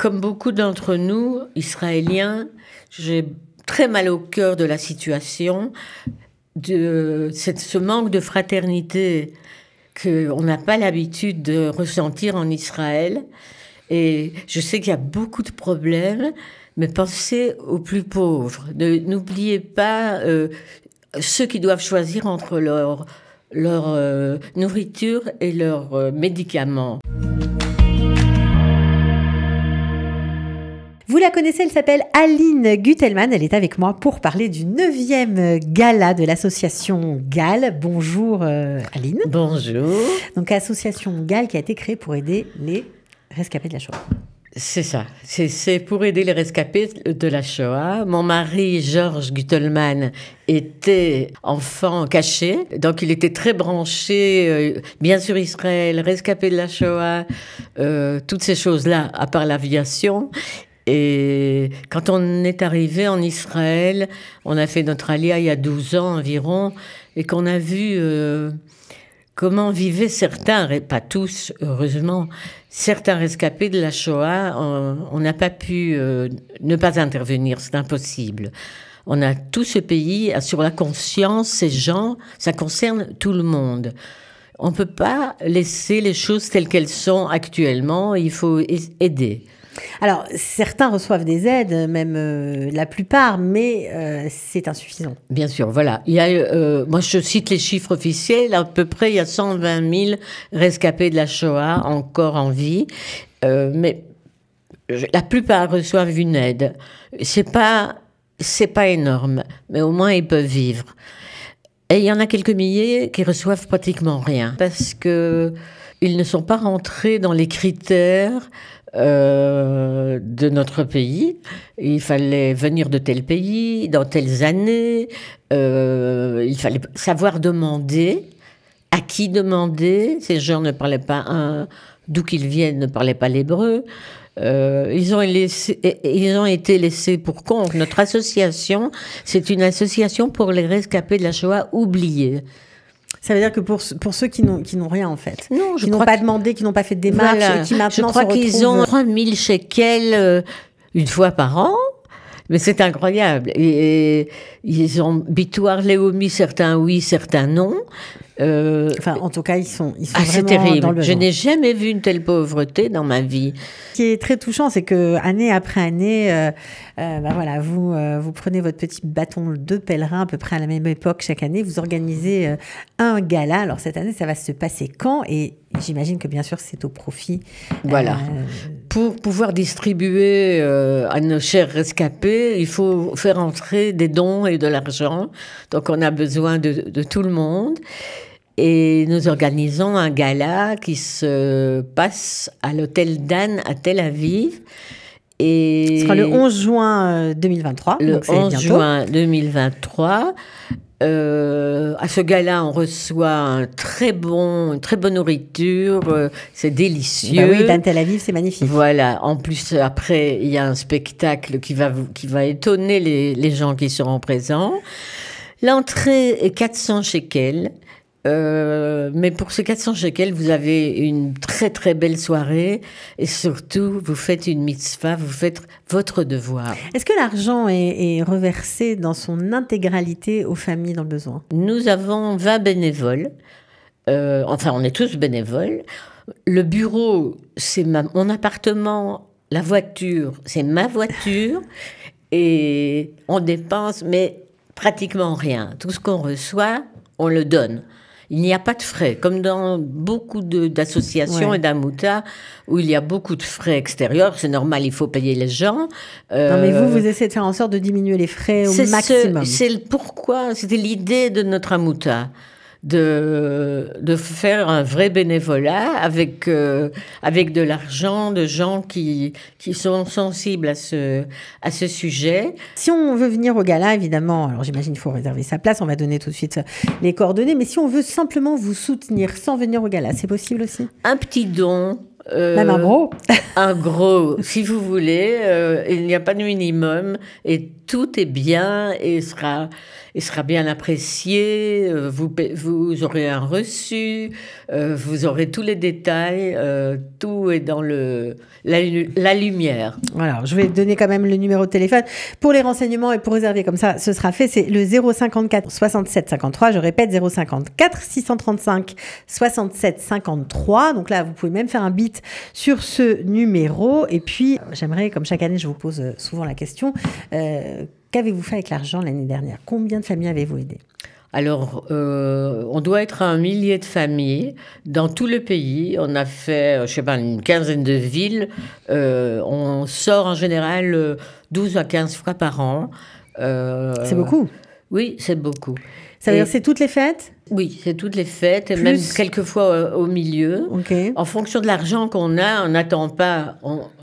Comme beaucoup d'entre nous, Israéliens, j'ai très mal au cœur de la situation, de ce manque de fraternité qu'on n'a pas l'habitude de ressentir en Israël. Et je sais qu'il y a beaucoup de problèmes, mais pensez aux plus pauvres. N'oubliez pas euh, ceux qui doivent choisir entre leur, euh, nourriture et leurs euh, médicaments. Vous la connaissez, elle s'appelle Aline Gutelman. Elle est avec moi pour parler du 9e gala de l'association GAL. Bonjour euh, Aline. Bonjour. Donc association GAL qui a été créée pour aider les rescapés de la Shoah. C'est ça, c'est pour aider les rescapés de la Shoah. Mon mari, Georges Guttelmann, était enfant caché, donc il était très branché, euh, bien sûr Israël, rescapé de la Shoah, euh, toutes ces choses-là, à part l'aviation. Et quand on est arrivé en Israël, on a fait notre alia il y a 12 ans environ, et qu'on a vu euh, comment vivaient certains, pas tous, heureusement, certains rescapés de la Shoah. On n'a pas pu euh, ne pas intervenir, c'est impossible. On a tout ce pays sur la conscience, ces gens, ça concerne tout le monde. On ne peut pas laisser les choses telles qu'elles sont actuellement, il faut aider. Alors, certains reçoivent des aides, même euh, la plupart, mais euh, c'est insuffisant. Bien sûr, voilà. Euh, moi, je cite les chiffres officiels. À peu près, il y a 120 000 rescapés de la Shoah encore en vie. mais la plupart reçoivent une aide. C'est pas, c'est pas énorme, mais au moins ils peuvent vivre. Et il y en a quelques milliers qui reçoivent pratiquement rien parce que ils ne sont pas rentrés dans les critères euh, de notre pays. Il fallait venir de tel pays, dans telles années. Euh, il fallait savoir demander, à qui demander. Ces gens ne parlaient pas un, d'où qu'ils viennent, ne parlaient pas l'hébreu. Euh, ils, ont ils ont été laissés pour compte. Notre association, c'est une association pour les rescapés de la Shoah oubliés. Ça veut dire que pour, pour ceux qui n'ont, qui n'ont rien, en fait, qui n'ont pas demandé, qui n'ont pas fait de démarche, qui maintenant Je crois qu'ils ont 3000 euh, shekels euh, une fois par an. Mais c'est incroyable. Et, ils ont Bitoire, Léomi, certains oui, certains non. Euh, enfin, en tout cas, ils sont, ils sont ah, vraiment terrible. Je n'ai jamais vu une telle pauvreté dans ma vie. Ce qui est très touchant, c'est que année après année, euh, euh, bah voilà, vous, vous prenez votre petit bâton de pèlerin à peu près à la même époque chaque année. Vous organisez un gala. Alors cette année, ça va se passer quand Et j'imagine que bien sûr, c'est au profit. Voilà pour pouvoir distribuer euh, à nos chers rescapés, il faut faire entrer des dons et de l'argent. Donc on a besoin de, tout le monde. Et nous organisons un gala qui se passe à l'hôtel Dan à Tel Aviv. Et Ce sera le 11 juin 2023. Euh, le 11 juin 2023. Euh, à ce gala, on reçoit un très bon, une très bonne nourriture, euh, c'est délicieux. Bah oui, dans Tel Aviv, c'est magnifique. Voilà. En plus, après, il y a un spectacle qui va, qui va étonner les, les gens qui seront présents. L'entrée est 400 shekels. Euh, mais pour ce 400 shekels, vous avez une très très belle soirée et surtout, vous faites une mitzvah, vous faites votre devoir. Est-ce que l'argent est, reversé dans son intégralité aux familles dans le besoin Nous avons 20 bénévoles. Euh, enfin, on est tous bénévoles. Le bureau, c'est mon appartement. La voiture, c'est ma voiture. et on dépense, mais pratiquement rien. Tout ce qu'on reçoit, on le donne il n'y a pas de frais, comme dans beaucoup d'associations et d'amoutas où il y a beaucoup de frais extérieurs. C'est normal, il faut payer les gens. non, mais euh, vous, vous essayez de faire en sorte de diminuer les frais au maximum. C'est pourquoi, c'était l'idée de notre amouta de, de faire un vrai bénévolat avec, euh, avec de l'argent, de gens qui, qui sont sensibles à ce, à ce sujet. Si on veut venir au gala, évidemment, alors j'imagine qu'il faut réserver sa place, on va donner tout de suite les coordonnées, mais si on veut simplement vous soutenir sans venir au gala, c'est possible aussi Un petit don, euh, Même un gros. un gros, si vous voulez. Euh, il n'y a pas de minimum et tout est bien et sera il sera bien apprécié, euh, vous, vous aurez un reçu, euh, vous aurez tous les détails, euh, tout est dans le, la, lumière. Voilà, je vais donner quand même le numéro de téléphone pour les renseignements et pour réserver, comme ça ce sera fait, c'est le 054 67 53, je répète 054 635 67 53, donc là vous pouvez même faire un bit sur ce numéro, et puis j'aimerais, comme chaque année je vous pose souvent la question, Qu'avez-vous fait avec l'argent l'année dernière Combien de familles avez-vous aidé alors, euh, on doit être à un millier de familles dans tout le pays. On a fait, euh, je sais pas, une quinzaine de villes. Euh, on sort en général 12 à 15 fois par an. C'est beaucoup. Oui, c'est beaucoup. Ça veut dire c'est toutes les fêtes Oui, c'est toutes les fêtes, et même quelquefois euh, au, milieu. En fonction de l'argent qu'on a, on n'attend pas.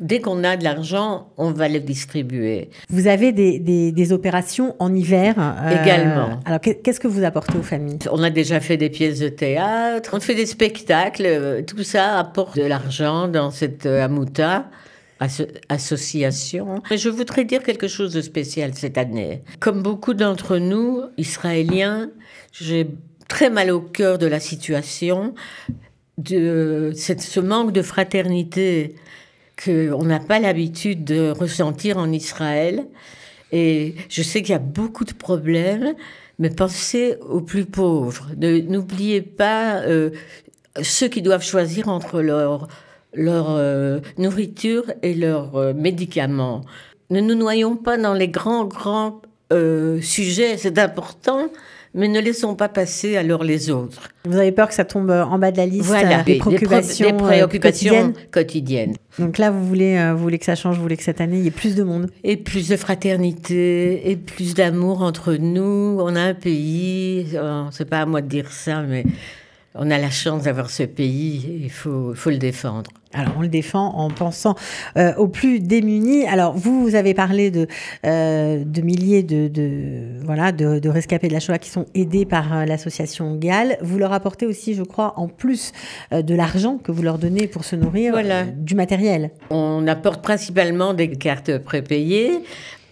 dès qu'on a de l'argent, on va le distribuer. Vous avez des, opérations en hiver euh, Également. Alors qu'est-ce que vous apportez aux familles On a déjà fait des pièces de théâtre, on fait des spectacles. Euh, tout ça apporte de l'argent dans cette amouta association. Mais je voudrais dire quelque chose de spécial cette année. Comme beaucoup d'entre nous, Israéliens, j'ai très mal au cœur de la situation, de ce manque de fraternité qu'on n'a pas l'habitude de ressentir en Israël. Et je sais qu'il y a beaucoup de problèmes, mais pensez aux plus pauvres. N'oubliez pas euh, ceux qui doivent choisir entre leur leur euh, nourriture et leurs euh, médicaments. Ne nous noyons pas dans les grands, grands euh, sujets, c'est important, mais ne laissons pas passer alors les autres. Vous avez peur que ça tombe en bas de la liste des, préoccupations, quotidiennes. Donc là, vous voulez, vous que ça change, vous voulez que cette année, il y ait plus de monde. Et plus de fraternité, et plus d'amour entre nous. On a un pays, c'est pas à moi de dire ça, mais on a la chance d'avoir ce pays, il faut, le défendre. Alors, on le défend en pensant euh, aux plus démunis. Alors, vous, vous avez parlé de, euh, milliers de, voilà, de, rescapés de la Shoah qui sont aidés par euh, l'association GAL. Vous leur apportez aussi, je crois, en plus de l'argent que vous leur donnez pour se nourrir, du matériel. On apporte principalement des cartes prépayées,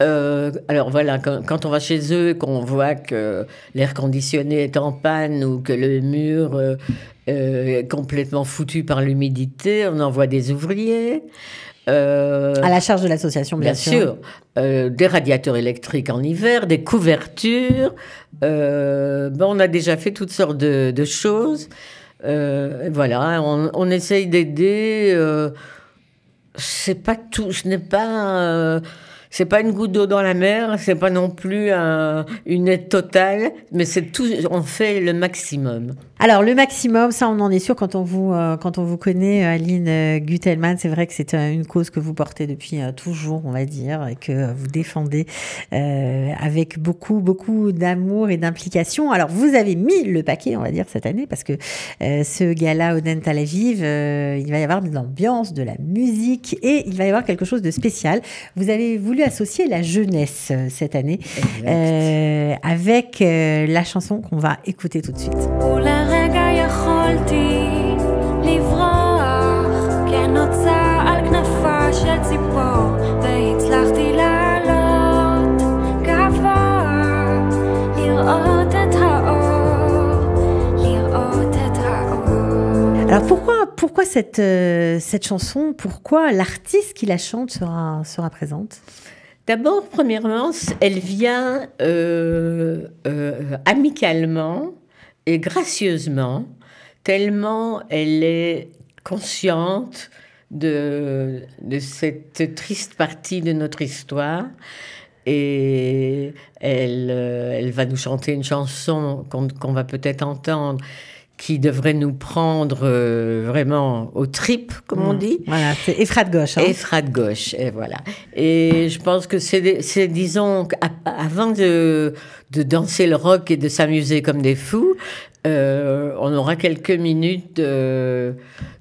euh, alors voilà, quand, on va chez eux, qu'on voit que l'air conditionné est en panne ou que le mur euh, euh, est complètement foutu par l'humidité, on envoie des ouvriers. à la charge de l'association, bien, sûr. des radiateurs électriques en hiver, des couvertures. on a déjà fait toutes sortes de, choses. voilà, on, on essaye d'aider. c'est pas tout, ce n'est pas c'est pas une goutte d'eau dans la mer, c'est pas non plus une aide totale, mais c'est tout. On fait le maximum. Alors le maximum, ça on en est sûr quand on vous euh, quand on vous connaît, euh, Aline euh, Gutelman, c'est vrai que c'est une cause que vous portez depuis toujours, on va dire, et que vous défendez avec beaucoup beaucoup d'amour et d'implication. Alors vous avez mis le paquet, on va dire cette année, parce que ce gala Oden Tel Aviv, il va y avoir de l'ambiance, de la musique, et il va y avoir quelque chose de spécial. Vous avez voulu associer la jeunesse cette année avec la chanson qu'on va écouter tout de suite. cette, euh, cette chanson Pourquoi l'artiste qui la chante sera, sera présente D'abord, premièrement, elle vient euh, euh, amicalement et gracieusement, tellement elle est consciente de, de cette triste partie de notre histoire et elle, va nous chanter une chanson qu'on va peut-être entendre qui devrait nous prendre euh, vraiment aux tripes, comme on mm. dit. Voilà, c'est de gauche. Hein. de gauche, et voilà. Et je pense que c'est, disons, avant de, de, danser le rock et de s'amuser comme des fous, euh, on aura quelques minutes de,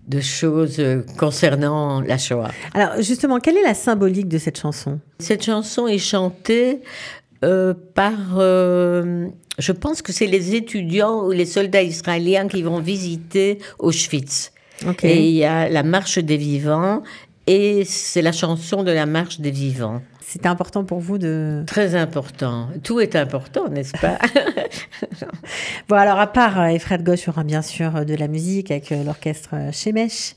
de choses concernant la Shoah. Alors justement, quelle est la symbolique de cette chanson Cette chanson est chantée euh, par, euh, je pense que c'est les étudiants ou les soldats israéliens qui vont visiter Auschwitz. Et il y a la marche des vivants et c'est la chanson de la marche des vivants. C'était important pour vous de... Très important. Tout est important, n'est-ce pas Bon, alors à part euh, Efrat Gauche, il y aura bien sûr euh, de la musique avec euh, l'orchestre Chemèche.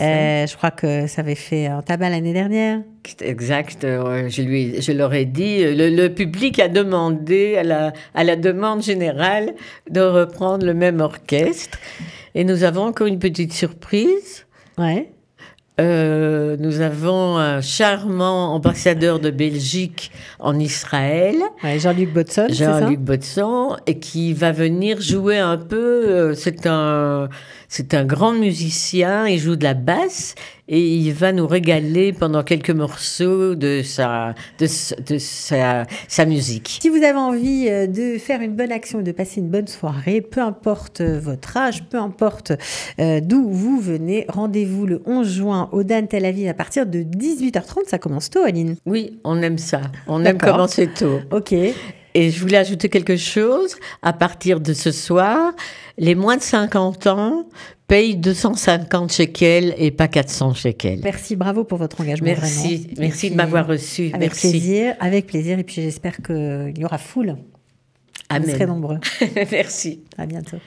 Euh, je crois que ça avait fait un tabac l'année dernière. Exact. Je, lui, je leur ai dit, le, public a demandé à la, à la demande générale de reprendre le même orchestre. Et nous avons encore une petite surprise. Ouais. Euh, nous avons un charmant ambassadeur de Belgique en Israël. Jean-Luc Botson. Jean-Luc Botson, et qui va venir jouer un peu. Euh, c'est un, c'est un grand musicien. Il joue de la basse et il va nous régaler pendant quelques morceaux de sa, de, sa, musique. Si vous avez envie euh, de faire une bonne action, de passer une bonne soirée, peu importe euh, votre âge, peu importe euh, d'où vous venez, rendez-vous le 11 juin au Dan Tel Aviv à partir de 18h30. Ça commence tôt, Aline Oui, on aime ça. On aime commencer tôt. OK. Et je voulais ajouter quelque chose. À partir de ce soir, les moins de 50 ans payent 250 shekels et pas 400 shekels. Merci, bravo pour votre engagement. Merci, merci de m'avoir reçu. Avec plaisir, avec plaisir. Et puis j'espère qu'il y aura foule. Amen. Vous nombreux. merci. À bientôt.